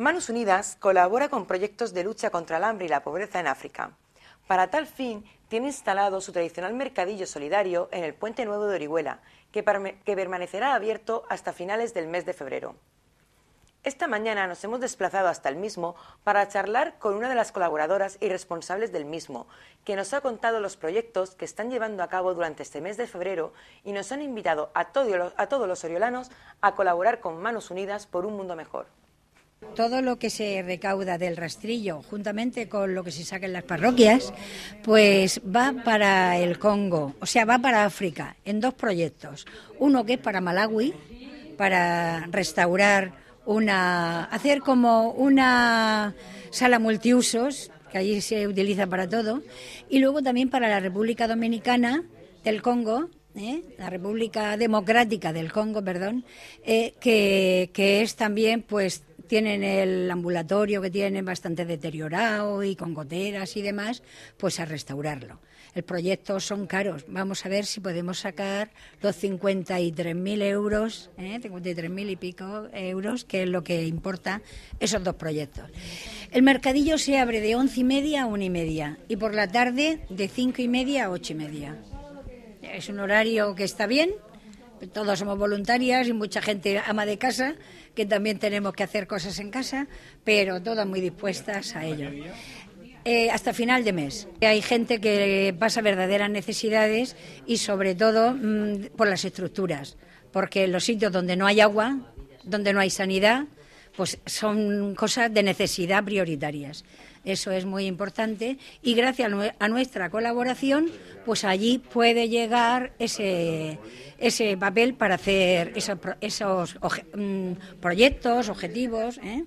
Manos Unidas colabora con proyectos de lucha contra el hambre y la pobreza en África. Para tal fin, tiene instalado su tradicional mercadillo solidario en el Puente Nuevo de Orihuela, que, permanecerá abierto hasta finales del mes de febrero. Esta mañana nos hemos desplazado hasta el mismo para charlar con una de las colaboradoras y responsables del mismo, que nos ha contado los proyectos que están llevando a cabo durante este mes de febrero y nos han invitado a todos los oriolanos a colaborar con Manos Unidas por un mundo mejor. Todo lo que se recauda del rastrillo, juntamente con lo que se saca en las parroquias, pues va para el Congo, o sea, va para África, en dos proyectos. Uno que es para Malawi, para restaurar una, hacer como una sala multiusos, que allí se utiliza para todo, y luego también para la República Dominicana del Congo, ¿eh? la República Democrática del Congo, perdón, eh, que, que, es también pues tienen el ambulatorio que tienen bastante deteriorado y con goteras y demás, pues a restaurarlo. El proyecto son caros. Vamos a ver si podemos sacar los 53.000 euros, ¿eh? 53.000 y pico euros, que es lo que importa esos dos proyectos. El mercadillo se abre de once y media a una y media y por la tarde de cinco y media a ocho y media. Es un horario que está bien todos somos voluntarias y mucha gente ama de casa, que también tenemos que hacer cosas en casa, pero todas muy dispuestas a ello. Eh, hasta final de mes. Hay gente que pasa verdaderas necesidades y sobre todo mm, por las estructuras, porque los sitios donde no hay agua, donde no hay sanidad, pues son cosas de necesidad prioritarias. Eso es muy importante y gracias a nuestra colaboración, pues allí puede llegar ese, ese papel para hacer esos, mm, proyectos, objetivos. ¿eh?